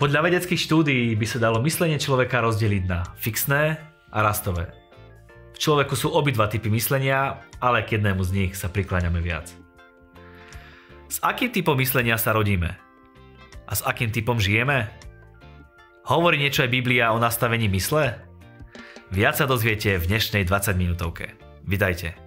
Podľa vedeckých štúdií by sa dalo myslenie človeka rozdeliť na fixné a rastové. V človeku sú obidva typy myslenia, ale k jednému z nich sa prikláňame viac. S akým typom myslenia sa rodíme? A s akým typom žijeme? Hovorí niečo aj Biblia o nastavení mysle? Viac sa dozviete v dnešnej 20 minútovke. Vydajte.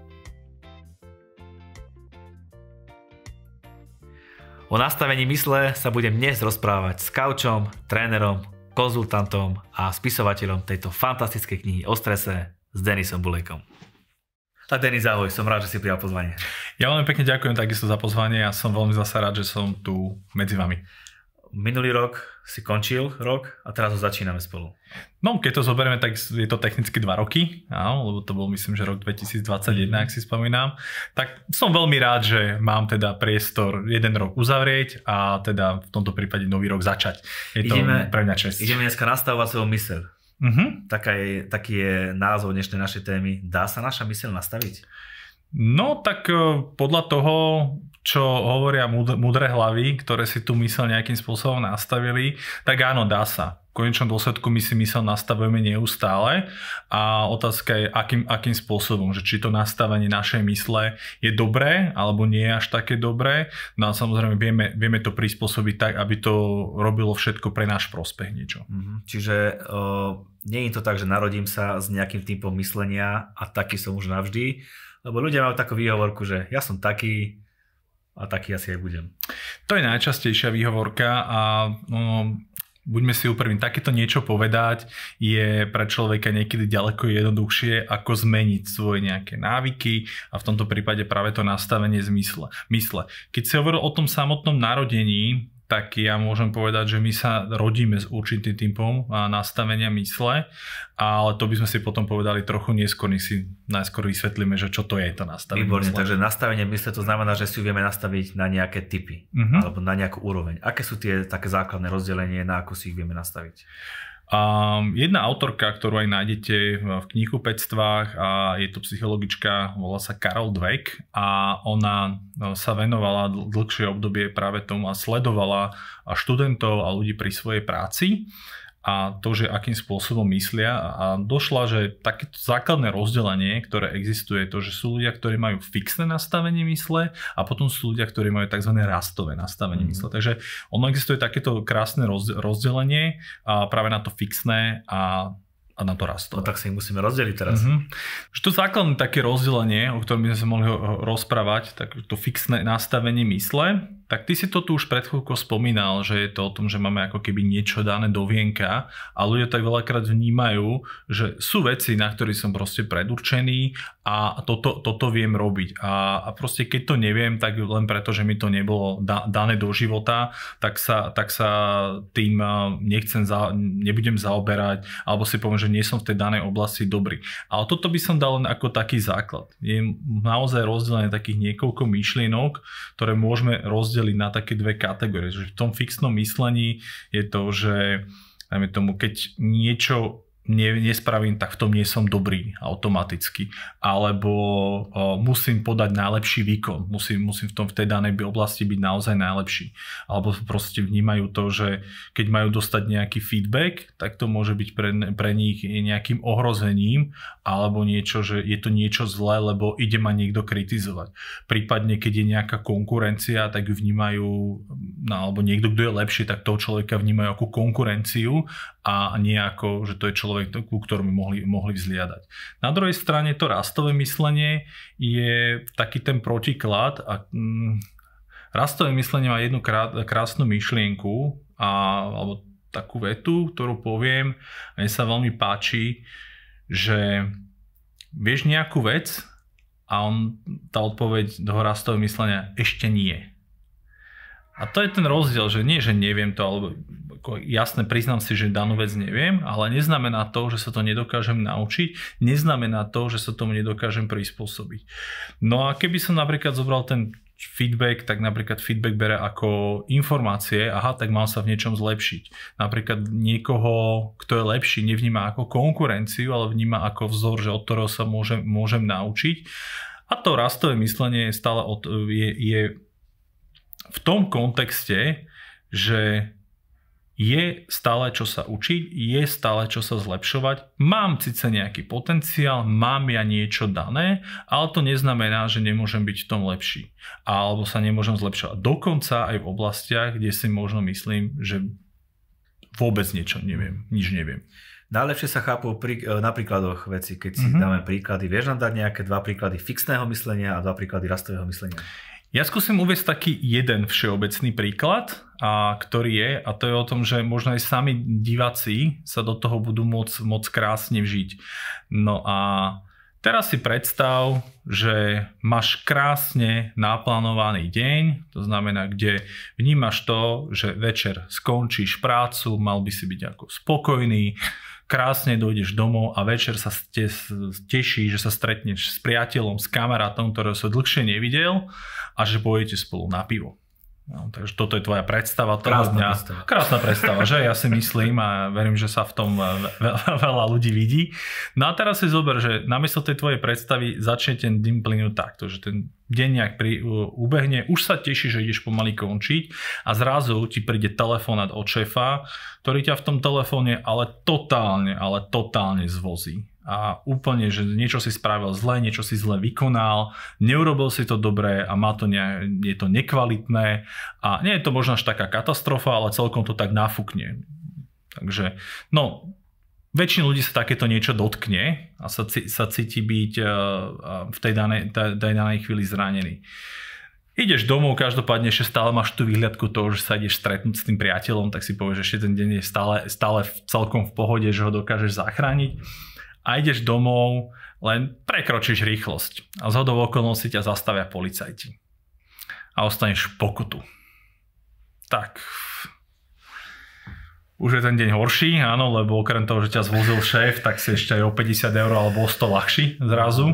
O nastavení mysle sa budem dnes rozprávať s kaučom, trénerom, konzultantom a spisovateľom tejto fantastickej knihy o strese s Denisom Bulekom. A Denis, ahoj, som rád, že si prijal pozvanie. Ja veľmi pekne ďakujem takisto za pozvanie a som veľmi zase rád, že som tu medzi vami minulý rok si končil rok a teraz ho začíname spolu. No, keď to zoberieme, tak je to technicky 2 roky, áno, lebo to bol myslím, že rok 2021, ak si spomínam. Tak som veľmi rád, že mám teda priestor jeden rok uzavrieť a teda v tomto prípade nový rok začať. Je ideme, to pre mňa čest. Ideme dneska nastavovať svoju mysel. Mm-hmm. Taká je, taký je názov dnešnej našej témy. Dá sa naša mysel nastaviť? No tak eh, podľa toho, čo hovoria mudré hlavy, ktoré si tu mysel nejakým spôsobom nastavili, tak áno, dá sa. V konečnom dôsledku my si mysel nastavujeme neustále a otázka je, akým, akým spôsobom, že či to nastavenie našej mysle je dobré alebo nie je až také dobré. No a samozrejme vieme, vieme to prispôsobiť tak, aby to robilo všetko pre náš prospech niečo. Mm-hmm. Čiže uh, nie je to tak, že narodím sa s nejakým typom myslenia a taký som už navždy, lebo ľudia majú takú výhovorku, že ja som taký, a taký asi aj budem. To je najčastejšia výhovorka a no, buďme si úprimní, takéto niečo povedať je pre človeka niekedy ďaleko jednoduchšie, ako zmeniť svoje nejaké návyky a v tomto prípade práve to nastavenie zmysle. Mysle. Keď si hovoril o tom samotnom narodení, tak ja môžem povedať, že my sa rodíme s určitým typom nastavenia mysle, ale to by sme si potom povedali trochu neskôr, nech si najskôr vysvetlíme, že čo to je to nastavenie Výborne, mysle. takže nastavenie mysle to znamená, že si vieme nastaviť na nejaké typy uh-huh. alebo na nejakú úroveň. Aké sú tie také základné rozdelenie, na ako si ich vieme nastaviť? Um, jedna autorka, ktorú aj nájdete v knihkupectvách a je to psychologička, volá sa Karol Dweck a ona no, sa venovala dl- dlhšie obdobie práve tomu a sledovala študentov a ľudí pri svojej práci a to, že akým spôsobom myslia a došla, že takéto základné rozdelenie, ktoré existuje, je to, že sú ľudia, ktorí majú fixné nastavenie mysle a potom sú ľudia, ktorí majú tzv. rastové nastavenie mm. mysle. Takže ono existuje takéto krásne rozdelenie a práve na to fixné a a na to rastlo. No tak si ich musíme rozdeliť teraz. Mm-hmm. Že to základné také rozdelenie, o ktorom by sme sa mohli rozprávať, tak to fixné nastavenie mysle, tak ty si to tu už pred chvíľkou spomínal, že je to o tom, že máme ako keby niečo dané do vienka a ľudia tak veľakrát vnímajú, že sú veci, na ktorých som proste predurčený a toto, toto viem robiť. A, a proste keď to neviem, tak len preto, že mi to nebolo da, dané do života, tak sa, tak sa tým nechcem za, nebudem zaoberať alebo si poviem, že nie som v tej danej oblasti dobrý. Ale toto by som dal len ako taký základ. Je naozaj rozdelené takých niekoľko myšlienok, ktoré môžeme rozdeliť rozdeliť na také dve kategórie. Že v tom fixnom myslení je to, že dajme tomu, keď niečo ne, nespravím, tak v tom nie som dobrý automaticky. Alebo o, e, musím podať najlepší výkon, musím, musím v tom v tej danej oblasti byť naozaj najlepší. Alebo proste vnímajú to, že keď majú dostať nejaký feedback, tak to môže byť pre, pre nich nejakým ohrozením alebo niečo, že je to niečo zlé, lebo ide ma niekto kritizovať. Prípadne, keď je nejaká konkurencia, tak ju vnímajú, no, alebo niekto, kto je lepší, tak toho človeka vnímajú ako konkurenciu a nejako, že to je človek, ku ktorému mohli, mohli vzliadať. Na druhej strane to rastové myslenie je taký ten protiklad a mm, rastové myslenie má jednu krát, krásnu myšlienku a, alebo takú vetu, ktorú poviem a mne sa veľmi páči, že vieš nejakú vec a on, tá odpoveď do rastového myslenia ešte nie a to je ten rozdiel, že nie, že neviem to, alebo jasne priznám si, že danú vec neviem, ale neznamená to, že sa to nedokážem naučiť, neznamená to, že sa tomu nedokážem prispôsobiť. No a keby som napríklad zobral ten feedback, tak napríklad feedback bere ako informácie, aha, tak mám sa v niečom zlepšiť. Napríklad niekoho, kto je lepší, nevníma ako konkurenciu, ale vníma ako vzor, že od ktorého sa môžem, môžem naučiť. A to rastové myslenie je stále od, je, je v tom kontexte, že je stále čo sa učiť, je stále čo sa zlepšovať. Mám síce nejaký potenciál, mám ja niečo dané, ale to neznamená, že nemôžem byť v tom lepší. Alebo sa nemôžem zlepšovať. Dokonca aj v oblastiach, kde si možno myslím, že vôbec niečo neviem, nič neviem. Najlepšie sa chápu pri, e, na príkladoch veci, keď si mm-hmm. dáme príklady. Vieš nám dať nejaké dva príklady fixného myslenia a dva príklady rastového myslenia? Ja skúsim uvieť taký jeden všeobecný príklad, a ktorý je, a to je o tom, že možno aj sami diváci sa do toho budú môcť, moc krásne vžiť. No a teraz si predstav, že máš krásne naplánovaný deň, to znamená, kde vnímaš to, že večer skončíš prácu, mal by si byť ako spokojný, krásne dojdeš domov a večer sa te, teší, že sa stretneš s priateľom, s kamarátom, ktorého sa dlhšie nevidel a že pôjdete spolu na pivo. No, takže toto je tvoja predstava toho Krásna dňa. Predstava. Krásna predstava, že? Ja si myslím a verím, že sa v tom veľa, veľa ľudí vidí. No a teraz si zober, že namiesto tej tvojej predstavy začne ten dým plynúť takto, že ten deň nejak pri, uh, ubehne, už sa teší, že ideš pomaly končiť a zrazu ti príde telefonát od šefa, ktorý ťa v tom telefóne ale totálne, ale totálne zvozí a úplne, že niečo si spravil zle, niečo si zle vykonal, neurobil si to dobre a má to ne, je to nekvalitné a nie je to možno až taká katastrofa, ale celkom to tak nafúkne. Takže, no, väčšina ľudí sa takéto niečo dotkne a sa, sa cíti byť e, v tej danej, tej danej chvíli zranený. Ideš domov, každopádne ešte stále máš tú výhľadku toho, že sa ideš stretnúť s tým priateľom, tak si povieš, že ešte ten deň je stále, stále celkom v pohode, že ho dokážeš zachrániť a ideš domov, len prekročíš rýchlosť a z hodov okolností ťa zastavia policajti. A ostaneš pokutu. Tak, už je ten deň horší, áno, lebo okrem toho, že ťa zvozil šéf, tak si ešte aj o 50 eur alebo o 100 ľahší zrazu.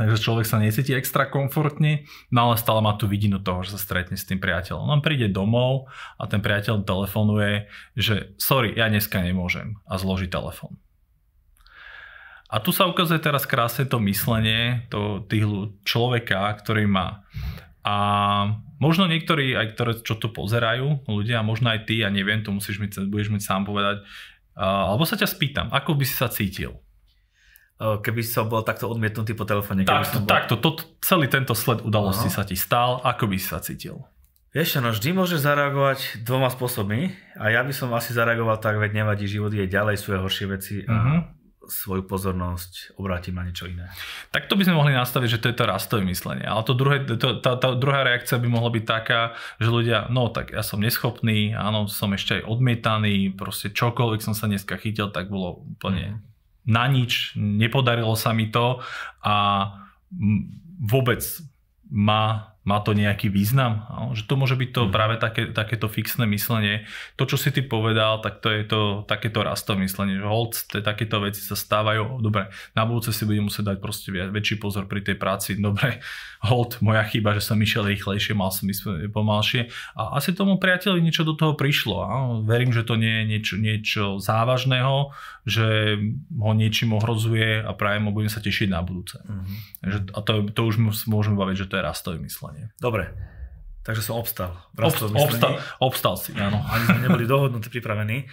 Takže človek sa necíti extra komfortne, no ale stále má tú vidinu toho, že sa stretne s tým priateľom. On príde domov a ten priateľ telefonuje, že sorry, ja dneska nemôžem a zloží telefón. A tu sa ukazuje teraz krásne to myslenie to, tých človeka, ktorý má. A možno niektorí, aj ktoré, čo to pozerajú ľudia, možno aj ty, ja neviem, to musíš mi, budeš mi sám povedať, uh, alebo sa ťa spýtam, ako by si sa cítil? Keby som bol takto odmietnutý po telefóne. Takto, bol... takto to, celý tento sled udalostí sa ti stal, ako by si sa cítil? Vieš, no vždy môže zareagovať dvoma spôsobmi a ja by som asi zareagoval tak, veď nevadí, život je ďalej, sú aj horšie veci a uh-huh svoju pozornosť obrátim na niečo iné. Tak to by sme mohli nastaviť, že to je to rastové myslenie. Ale to druhé, to, tá, tá druhá reakcia by mohla byť taká, že ľudia, no tak ja som neschopný, áno, som ešte aj odmietaný, proste čokoľvek som sa dneska chytil, tak bolo úplne mm. na nič, nepodarilo sa mi to a vôbec ma má to nejaký význam? Že to môže byť to hmm. práve také, takéto fixné myslenie. To, čo si ty povedal, tak to je to takéto rastové myslenie, že hold, takéto veci sa stávajú, dobre, na budúce si budem musieť dať proste väčší pozor pri tej práci, dobre, hold, moja chyba, že som išiel rýchlejšie, mal som ísť pomalšie. A asi tomu priateľovi niečo do toho prišlo. A verím, že to nie je niečo, niečo závažného, že ho niečím ohrozuje a práve mu budem sa tešiť na budúce. Mm-hmm. a to, to už môžeme baviť, že to je rastové myslenie hlasovanie. Dobre, takže som obstal. Obst- obstal, obstal si, áno. Ani sme neboli dohodnutí, pripravení.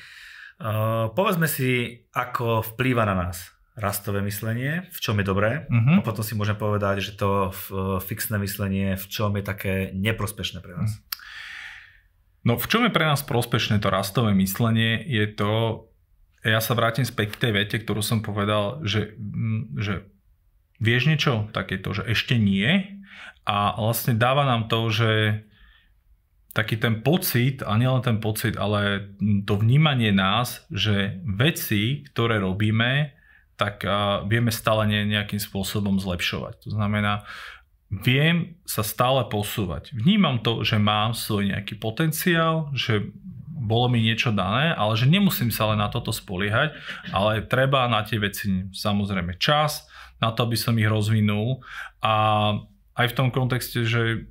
Uh, povedzme si, ako vplýva na nás rastové myslenie, v čom je dobré uh-huh. a potom si môžem povedať, že to fixné myslenie, v čom je také neprospešné pre nás. No v čom je pre nás prospešné to rastové myslenie je to, ja sa vrátim späť k tej vete, ktorú som povedal, že, že vieš niečo, tak je to, že ešte nie a vlastne dáva nám to, že taký ten pocit, a nielen ten pocit, ale to vnímanie nás, že veci, ktoré robíme, tak vieme stále nejakým spôsobom zlepšovať. To znamená, viem sa stále posúvať. Vnímam to, že mám svoj nejaký potenciál, že bolo mi niečo dané, ale že nemusím sa len na toto spoliehať, ale treba na tie veci samozrejme čas, na to, aby som ich rozvinul a aj v tom kontexte, že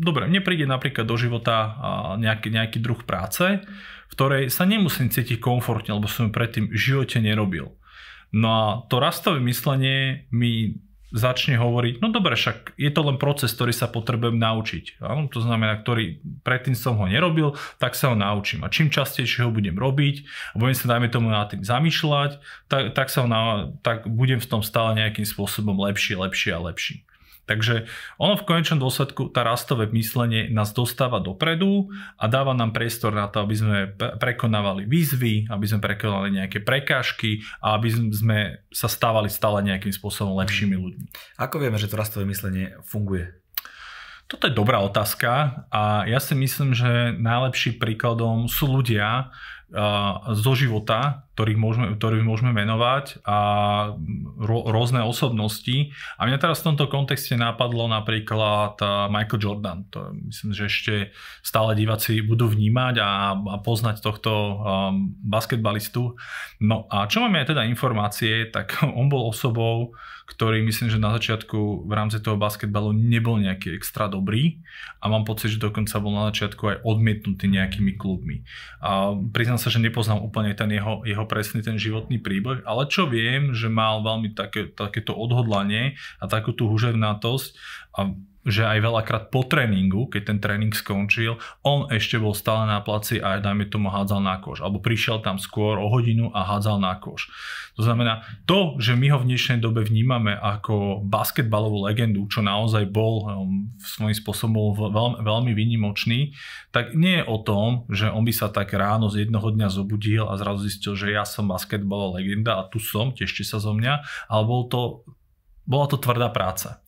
dobre, mne príde napríklad do života nejaký, nejaký druh práce, v ktorej sa nemusím cítiť komfortne, lebo som ju predtým v živote nerobil. No a to rastové myslenie mi začne hovoriť, no dobre, však je to len proces, ktorý sa potrebujem naučiť. Áno, to znamená, ktorý predtým som ho nerobil, tak sa ho naučím. A čím častejšie ho budem robiť, a budem sa, dajme tomu, nad tým zamýšľať, tak, tak, sa ho na, tak budem v tom stále nejakým spôsobom lepší, lepší a lepší. Takže ono v konečnom dôsledku, tá rastové myslenie nás dostáva dopredu a dáva nám priestor na to, aby sme prekonávali výzvy, aby sme prekonali nejaké prekážky a aby sme sa stávali stále nejakým spôsobom lepšími mhm. ľuďmi. Ako vieme, že to rastové myslenie funguje? Toto je dobrá otázka a ja si myslím, že najlepším príkladom sú ľudia zo života, ktorých môžeme, ktorých môžeme menovať a ro, rôzne osobnosti. A mňa teraz v tomto kontexte napadlo napríklad eh, Michael Jordan. To myslím, že ešte stále diváci budú vnímať a, a poznať tohto um, basketbalistu. No a čo máme aj teda informácie, tak on bol osobou, ktorý myslím, že na začiatku v rámci toho basketbalu nebol nejaký extra dobrý a mám pocit, že dokonca bol na začiatku aj odmietnutý nejakými klubmi. A priznám sa, že nepoznám úplne ten jeho, jeho jeho presný ten životný príbeh, ale čo viem, že mal veľmi také, takéto odhodlanie a takú tú huževnatosť a že aj veľakrát po tréningu, keď ten tréning skončil, on ešte bol stále na placi a dajme tomu hádzal na koš. Alebo prišiel tam skôr o hodinu a hádzal na koš. To znamená, to, že my ho v dnešnej dobe vnímame ako basketbalovú legendu, čo naozaj bol um, svojím spôsobom veľmi, veľmi vynimočný, tak nie je o tom, že on by sa tak ráno z jednoho dňa zobudil a zrazu zistil, že ja som basketbalová legenda a tu som, tešte sa zo mňa, ale bol to, bola to tvrdá práca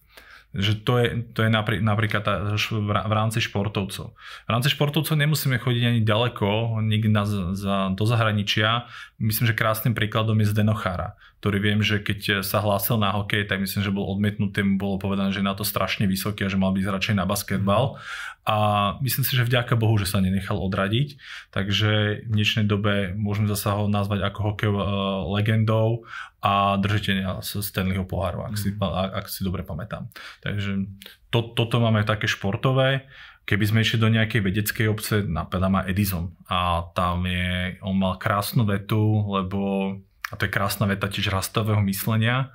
že to je, to je naprí, napríklad tá, v rámci športovcov. V rámci športovcov nemusíme chodiť ani ďaleko, nikdy na, za, do zahraničia. Myslím, že krásnym príkladom je Zdenochara ktorý viem, že keď sa hlásil na hokej, tak myslím, že bol odmietnutý, mu bolo povedané, že je na to strašne vysoký a že mal byť radšej na basketbal. Mhm. A myslím si, že vďaka Bohu, že sa nenechal odradiť, takže v dnešnej dobe môžeme zase ho nazvať ako hokej uh, legendou a držiteľa Stanleyho poháru, ak si, mhm. ak si dobre pamätám. Takže to, toto máme také športové. Keby sme išli do nejakej vedeckej obce, napadá ma Edison. A tam je, on mal krásnu vetu, lebo a to je krásna veta tiež rastového myslenia,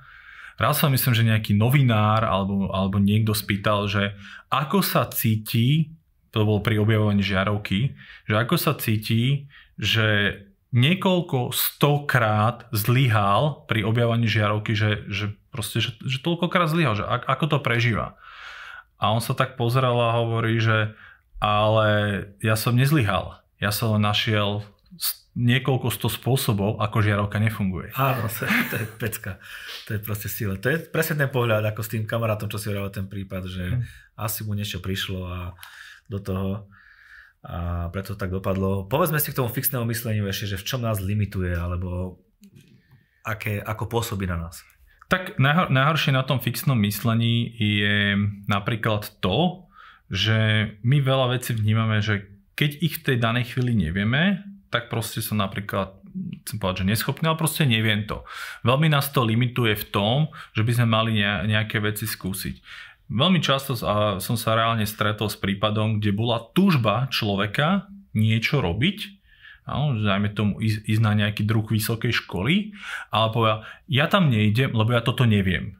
raz sa myslím, že nejaký novinár alebo, alebo niekto spýtal, že ako sa cíti, to bolo pri objavovaní žiarovky, že ako sa cíti, že niekoľko stokrát zlyhal pri objavovaní žiarovky, že, že proste, že, že toľkokrát zlyhal, že ako to prežíva. A on sa tak pozeral a hovorí, že ale ja som nezlyhal. Ja som len našiel niekoľko sto spôsobov, ako žiarovka nefunguje. Áno, to je pecka. To je proste sila. To je presne ten pohľad, ako s tým kamarátom, čo si hovoril ten prípad, že hm. asi mu niečo prišlo a do toho a preto tak dopadlo. Povedzme si k tomu fixnému mysleniu ešte, že v čom nás limituje, alebo aké, ako pôsobí na nás. Tak najhoršie na tom fixnom myslení je napríklad to, že my veľa vecí vnímame, že keď ich v tej danej chvíli nevieme, tak proste som napríklad, chcem povedať, že neschopný, ale proste neviem to. Veľmi nás to limituje v tom, že by sme mali nejaké veci skúsiť. Veľmi často som sa reálne stretol s prípadom, kde bola túžba človeka niečo robiť, Áno, dajme tomu ísť, ísť na nejaký druh vysokej školy, ale povedal, ja tam nejdem, lebo ja toto neviem.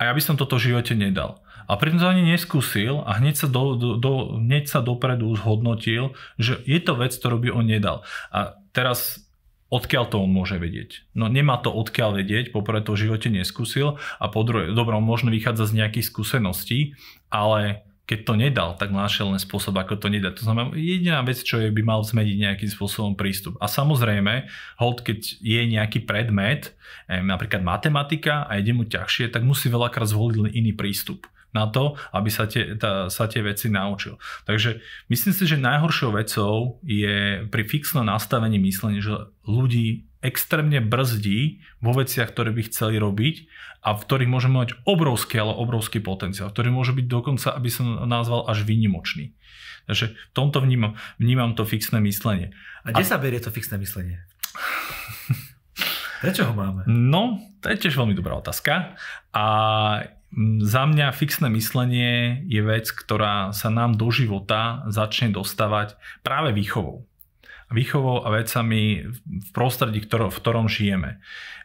A ja by som toto v živote nedal. A pritom to ani neskúsil a hneď sa, do, do, do, hneď sa dopredu zhodnotil, že je to vec, ktorú by on nedal. A teraz odkiaľ to on môže vedieť. No nemá to odkiaľ vedieť, poprvé to v živote neskúsil a po druhé, dobro, on možno vychádza z nejakých skúseností, ale keď to nedal, tak našiel len spôsob, ako to nedá. To znamená, jediná vec, čo je, by mal zmeniť nejakým spôsobom prístup. A samozrejme, hold, keď je nejaký predmet, napríklad matematika a ide mu ťažšie, tak musí veľakrát zvoliť len iný prístup na to, aby sa tie, tá, sa tie veci naučil. Takže myslím si, že najhoršou vecou je pri fixnom nastavení myslenie, že ľudí extrémne brzdí vo veciach, ktoré by chceli robiť a v ktorých môže mať obrovský, ale obrovský potenciál, ktorý môže byť dokonca, aby som nazval, až výnimočný. Takže v tomto vnímam, vnímam to fixné myslenie. A kde a... sa berie to fixné myslenie? Prečo ho máme? No, to je tiež veľmi dobrá otázka. A za mňa fixné myslenie je vec, ktorá sa nám do života začne dostávať práve výchovou. Výchovou a vecami v prostredí, v ktorom žijeme.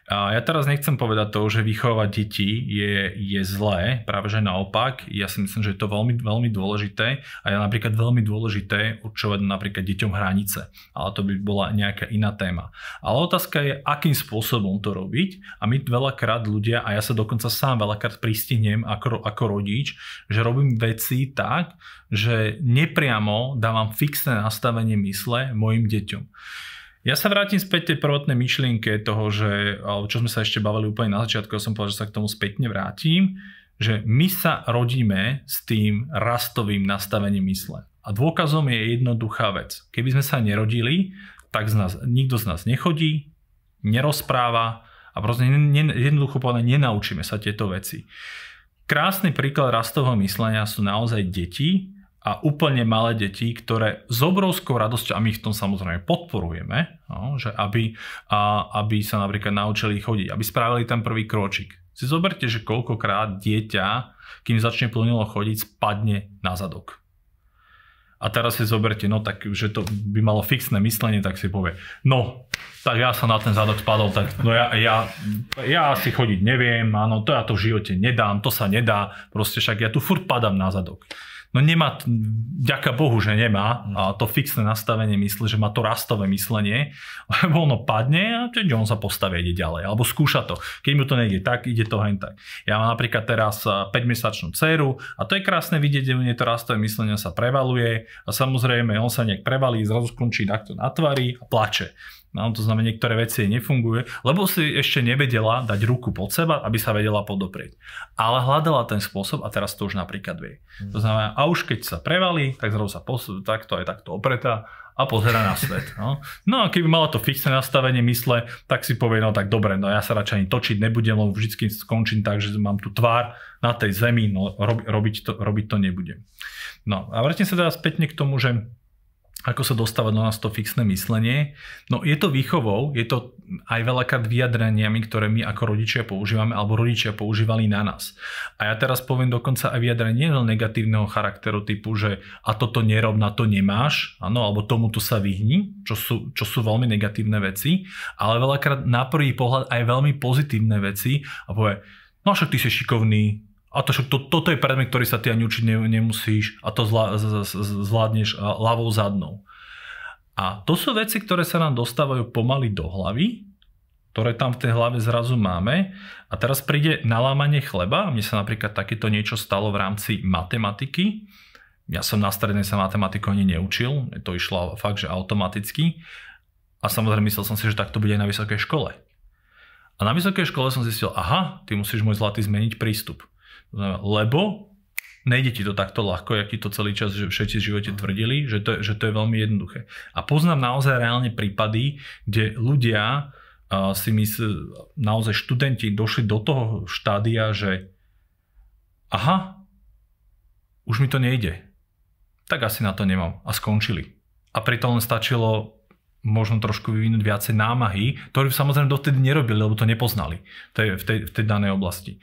A ja teraz nechcem povedať to, že vychovávať deti je, je zlé, práve že naopak. Ja si myslím, že je to veľmi, veľmi dôležité a je napríklad veľmi dôležité určovať napríklad deťom hranice. Ale to by bola nejaká iná téma. Ale otázka je, akým spôsobom to robiť a my veľakrát ľudia, a ja sa dokonca sám veľakrát pristihnem ako, ako rodič, že robím veci tak, že nepriamo dávam fixné nastavenie mysle mojim deťom. Ja sa vrátim späť tej prvotnej myšlienke toho, že, čo sme sa ešte bavili úplne na začiatku, ja som povedal, že sa k tomu spätne vrátim, že my sa rodíme s tým rastovým nastavením mysle. A dôkazom je jednoduchá vec. Keby sme sa nerodili, tak z nás, nikto z nás nechodí, nerozpráva a proste ne, jednoducho povedané nenaučíme sa tieto veci. Krásny príklad rastového myslenia sú naozaj deti, a úplne malé deti, ktoré s obrovskou radosťou, a my ich v tom samozrejme podporujeme, no, že aby, a, aby sa napríklad naučili chodiť, aby spravili ten prvý kročik. Si zoberte, že koľkokrát dieťa, kým začne plnilo chodiť, spadne na zadok. A teraz si zoberte, no tak, že to by malo fixné myslenie, tak si povie, no, tak ja som na ten zadok spadol, tak no ja, ja, ja asi chodiť neviem, áno, to ja to v živote nedám, to sa nedá, proste však ja tu furt padám na zadok. No nemá, ďaká Bohu, že nemá a to fixné nastavenie mysle, že má to rastové myslenie, lebo ono padne a keď on sa postaví ide ďalej, alebo skúša to. Keď mu to nejde tak, ide to hen tak. Ja mám napríklad teraz 5-mesačnú dceru a to je krásne vidieť, že to rastové myslenie sa prevaluje a samozrejme on sa nejak prevalí, zrazu skončí takto na tvári a plače. No, to znamená, niektoré veci nefunguje, lebo si ešte nevedela dať ruku pod seba, aby sa vedela podoprieť. Ale hľadala ten spôsob a teraz to už napríklad vie. Mm. To znamená, a už keď sa prevalí, tak zrovna sa pos- takto aj takto opretá a pozera na svet. No. no a keby mala to fixné nastavenie mysle, tak si povie, no tak dobre, no ja sa radšej ani točiť nebudem, lebo vždy skončím tak, že mám tu tvár na tej zemi, no rob, robiť, to, robiť to nebudem. No a vrátim sa teraz späťne k tomu, že ako sa dostávať do nás to fixné myslenie. No je to výchovou, je to aj veľakrát vyjadraniami, ktoré my ako rodičia používame, alebo rodičia používali na nás. A ja teraz poviem dokonca aj vyjadrenie nielen negatívneho charakteru typu, že a toto nerob, na to nemáš, áno, alebo tomuto sa vyhni, čo sú, čo sú veľmi negatívne veci, ale veľakrát na prvý pohľad aj veľmi pozitívne veci a povie, no však ty si šikovný, a to, to, toto je predmet, ktorý sa ty ani učiť nemusíš a to zla, z, z, zvládneš ľavou zadnou. A to sú veci, ktoré sa nám dostávajú pomaly do hlavy, ktoré tam v tej hlave zrazu máme. A teraz príde nalámanie chleba. Mne sa napríklad takéto niečo stalo v rámci matematiky. Ja som na strednej sa matematiku ani neučil. To išlo fakt, že automaticky. A samozrejme myslel som si, že takto bude aj na vysokej škole. A na vysokej škole som zistil, aha, ty musíš môj zlatý zmeniť prístup. Lebo nejde ti to takto ľahko, jak ti to celý čas že všetci v živote tvrdili, že to, že to je veľmi jednoduché. A poznám naozaj reálne prípady, kde ľudia uh, si mysl, naozaj študenti došli do toho štádia, že aha, už mi to nejde, tak asi na to nemám. A skončili. A pritom len stačilo možno trošku vyvinúť viacej námahy, ktoré samozrejme dotedy nerobili, lebo to nepoznali v tej, v tej, v tej danej oblasti.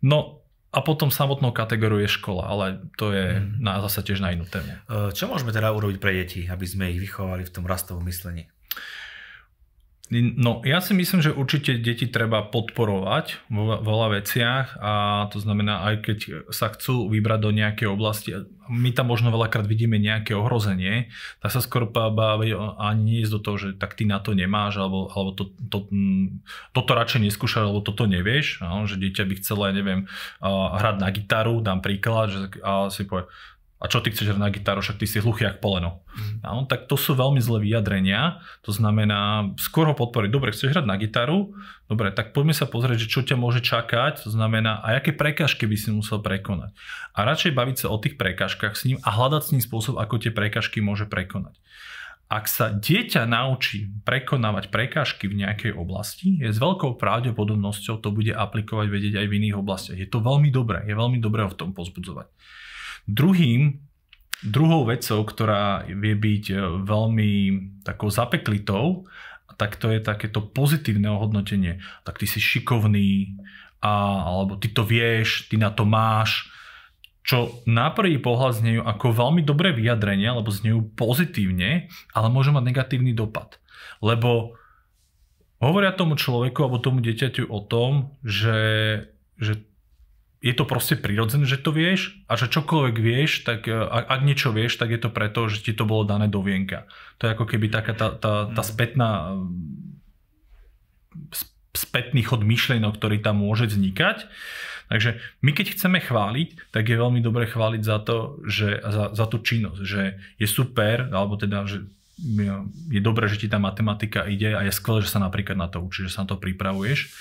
No, a potom samotnou kategóriou je škola, ale to je mm. na, zase tiež na inú tému. Čo môžeme teda urobiť pre deti, aby sme ich vychovali v tom rastovom myslení? No, ja si myslím, že určite deti treba podporovať vo veľa veciach a to znamená, aj keď sa chcú vybrať do nejakej oblasti, my tam možno veľakrát vidíme nejaké ohrozenie, tak sa skôr baví ani ísť do toho, že tak ty na to nemáš, alebo, alebo to, to, mm, toto radšej neskúšaš, alebo toto nevieš, no, že dieťa by chcelo, ja neviem, hrať na gitaru, dám príklad, že, a si povie, a čo ty chceš hrať na gitaru, však ty si hluchý ako poleno. Mm. Áno, tak to sú veľmi zlé vyjadrenia, to znamená skôr ho podporiť, dobre, chceš hrať na gitaru, dobre, tak poďme sa pozrieť, že čo ťa môže čakať, to znamená, a aké prekažky by si musel prekonať. A radšej baviť sa o tých prekažkách s ním a hľadať s ním spôsob, ako tie prekažky môže prekonať. Ak sa dieťa naučí prekonávať prekážky v nejakej oblasti, je s veľkou pravdepodobnosťou to bude aplikovať vedieť aj v iných oblastiach. Je to veľmi dobré, je veľmi dobré ho v tom pozbudzovať. Druhým, druhou vecou, ktorá vie byť e, veľmi takou zapeklitou, tak to je takéto pozitívne ohodnotenie. Tak ty si šikovný, a, alebo ty to vieš, ty na to máš, čo na prvý pohľad znejú ako veľmi dobré vyjadrenie, alebo znejú pozitívne, ale môže mať negatívny dopad. Lebo hovoria tomu človeku alebo tomu dieťaťu o tom, že, že je to proste prirodzené, že to vieš a že čokoľvek vieš, tak e, ak niečo vieš, tak je to preto, že ti to bolo dané do vienka. To je ako keby taká tá, tá, tá mm. spätná mm, spätný chod myšlienok, ktorý tam môže vznikať. Takže my keď chceme chváliť, tak je veľmi dobre chváliť za to, že, za, za tú činnosť, že je super, alebo teda, že je dobré, že ti tá matematika ide a je skvelé, že sa napríklad na to učíš, že sa na to pripravuješ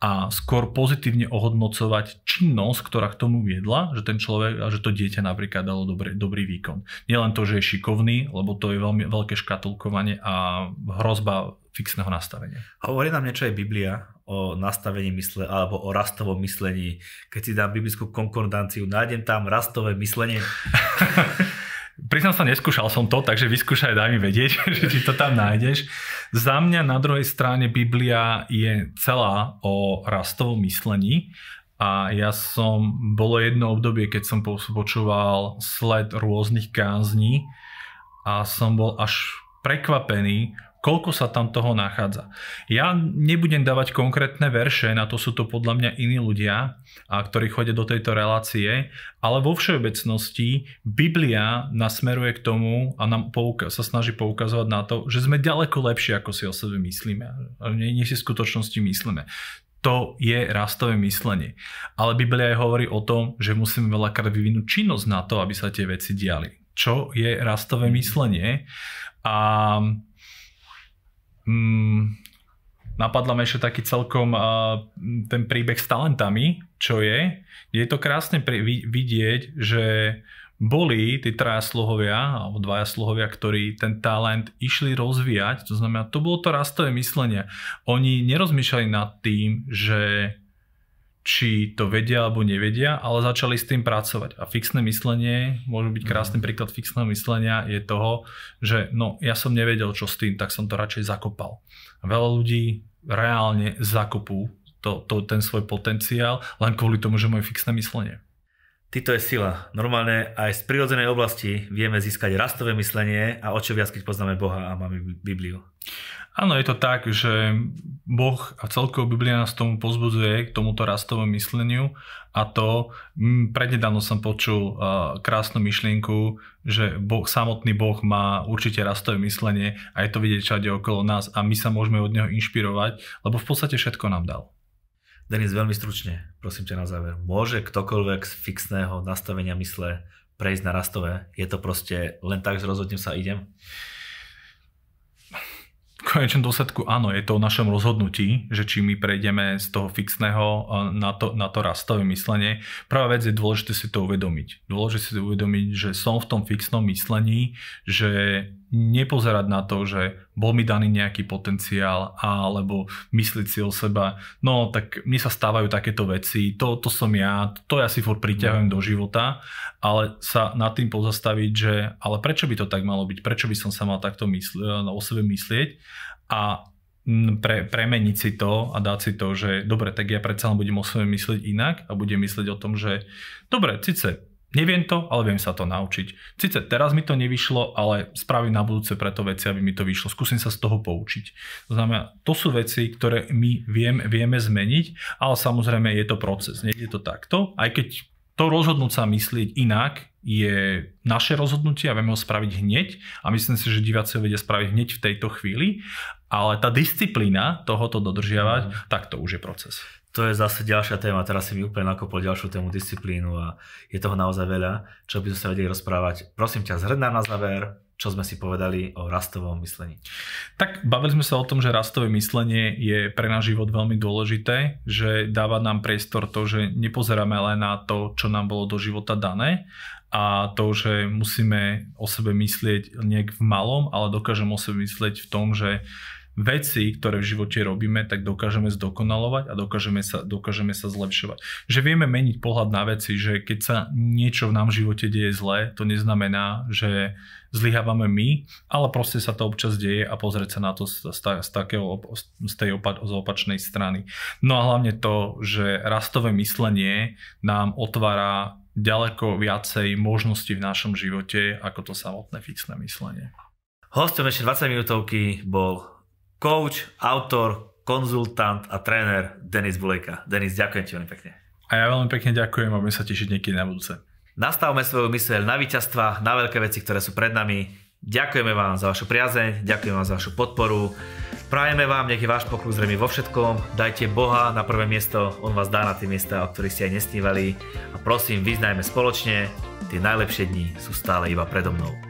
a skôr pozitívne ohodnocovať činnosť, ktorá k tomu viedla, že ten človek a že to dieťa napríklad dalo dobrý, dobrý výkon. Nielen to, že je šikovný, lebo to je veľmi veľké škatulkovanie a hrozba fixného nastavenia. Hovorí nám niečo aj Biblia o nastavení mysle alebo o rastovom myslení. Keď si dám biblickú konkordanciu, nájdem tam rastové myslenie. priznám sa, neskúšal som to, takže vyskúšaj, daj mi vedieť, že či to tam nájdeš. Za mňa na druhej strane Biblia je celá o rastovom myslení a ja som, bolo jedno obdobie, keď som počúval sled rôznych kázní a som bol až prekvapený, Koľko sa tam toho nachádza? Ja nebudem dávať konkrétne verše, na to sú to podľa mňa iní ľudia, a ktorí chodia do tejto relácie, ale vo všeobecnosti Biblia nasmeruje k tomu a nám pouka- sa snaží poukazovať na to, že sme ďaleko lepšie, ako si o sebe myslíme. Nie, nie si v skutočnosti myslíme. To je rastové myslenie. Ale Biblia aj hovorí o tom, že musíme veľakrát vyvinúť činnosť na to, aby sa tie veci diali. Čo je rastové myslenie? A Mm, napadla ma ešte taký celkom uh, ten príbeh s talentami, čo je. Je to krásne pri, vidieť, že boli tí traja sluhovia, alebo dvaja sluhovia, ktorí ten talent išli rozvíjať, to znamená, to bolo to rastové myslenie. Oni nerozmýšľali nad tým, že či to vedia alebo nevedia, ale začali s tým pracovať. A fixné myslenie, môže byť krásny mhm. príklad fixného myslenia, je toho, že no ja som nevedel čo s tým, tak som to radšej zakopal. Veľa ľudí reálne zakopú to, to, ten svoj potenciál len kvôli tomu, že moje fixné myslenie. Tyto je sila. Normálne aj z prírodzenej oblasti vieme získať rastové myslenie a o čo viac, keď poznáme Boha a máme Bibliu. Áno, je to tak, že Boh a celkovo Biblia nás tomu pozbudzuje k tomuto rastovému mysleniu a to, prednedávno som počul krásnu myšlienku, že boh, samotný Boh má určite rastové myslenie a je to vidieť všade okolo nás a my sa môžeme od Neho inšpirovať, lebo v podstate všetko nám dal. Denis, veľmi stručne, prosím ťa na záver. Môže ktokoľvek z fixného nastavenia mysle prejsť na rastové? Je to proste len tak, že rozhodnem sa idem? V konečnom dôsledku áno, je to o našom rozhodnutí, že či my prejdeme z toho fixného eh, na to, na to rastové myslenie. Prvá vec je dôležité si to uvedomiť. Dôležité si to uvedomiť, že som v tom fixnom myslení, že nepozerať na to, že bol mi daný nejaký potenciál alebo mysliť si o seba, no tak mne sa stávajú takéto veci, to, to som ja, to ja si furt priťahujem no. do života, ale sa nad tým pozastaviť, že ale prečo by to tak malo byť, prečo by som sa mal takto mysl- no, o sebe myslieť a pre, premeniť si to a dať si to, že dobre, tak ja predsa len budem o sebe myslieť inak a budem myslieť o tom, že dobre, síce Neviem to, ale viem sa to naučiť. Sice teraz mi to nevyšlo, ale spravím na budúce preto veci, aby mi to vyšlo. Skúsim sa z toho poučiť. To znamená, to sú veci, ktoré my viem, vieme zmeniť, ale samozrejme je to proces. Nie je to takto, aj keď to rozhodnúť sa myslieť inak je naše rozhodnutie a vieme ho spraviť hneď a myslím si, že diváci ho vedia spraviť hneď v tejto chvíli, ale tá disciplína tohoto dodržiavať, mm. tak to už je proces. To je zase ďalšia téma, teraz si mi úplne nakopol ďalšiu tému disciplínu a je toho naozaj veľa, čo by sme sa vedeli rozprávať. Prosím ťa, zhrň na záver, čo sme si povedali o rastovom myslení. Tak bavili sme sa o tom, že rastové myslenie je pre náš život veľmi dôležité, že dáva nám priestor to, že nepozeráme len na to, čo nám bolo do života dané, a to, že musíme o sebe myslieť niek v malom, ale dokážeme o sebe myslieť v tom, že veci, ktoré v živote robíme, tak dokážeme zdokonalovať a dokážeme sa, dokážeme sa zlepšovať. Že vieme meniť pohľad na veci, že keď sa niečo v nám živote deje zlé, to neznamená, že zlyhávame my, ale proste sa to občas deje a pozrieť sa na to z, z, z, takého, z tej opa- z opačnej strany. No a hlavne to, že rastové myslenie nám otvára ďaleko viacej možností v našom živote ako to samotné fixné myslenie. Hostom ešte 20 minútovky bol coach, autor, konzultant a tréner Denis Bulejka. Denis, ďakujem ti veľmi pekne. A ja veľmi pekne ďakujem a budem sa tešiť niekedy na budúce. Nastavme svoju myseľ na víťazstva, na veľké veci, ktoré sú pred nami Ďakujeme vám za vašu priazeň, ďakujem vám za vašu podporu. Prajeme vám, nech je váš pokrok zrejme vo všetkom. Dajte Boha na prvé miesto, On vás dá na tie miesta, o ktorých ste aj nesnívali. A prosím, vyznajme spoločne, tie najlepšie dni sú stále iba predo mnou.